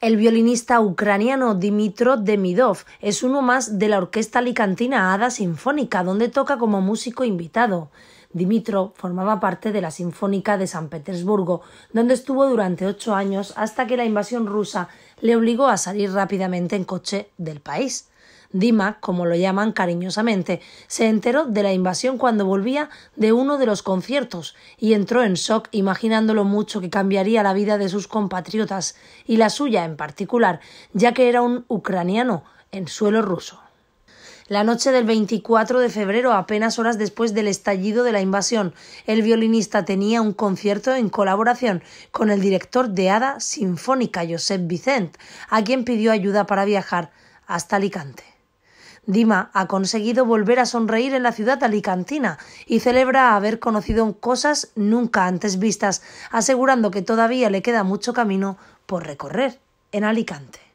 El violinista ucraniano Dimitro Demidov es uno más de la orquesta alicantina Hada Sinfónica, donde toca como músico invitado. Dimitro formaba parte de la Sinfónica de San Petersburgo, donde estuvo durante ocho años hasta que la invasión rusa le obligó a salir rápidamente en coche del país. Dima, como lo llaman cariñosamente, se enteró de la invasión cuando volvía de uno de los conciertos y entró en shock imaginando lo mucho que cambiaría la vida de sus compatriotas y la suya en particular, ya que era un ucraniano en suelo ruso. La noche del 24 de febrero, apenas horas después del estallido de la invasión, el violinista tenía un concierto en colaboración con el director de Hada Sinfónica, Josep Vicent, a quien pidió ayuda para viajar hasta Alicante. Dima ha conseguido volver a sonreír en la ciudad alicantina y celebra haber conocido cosas nunca antes vistas, asegurando que todavía le queda mucho camino por recorrer en Alicante.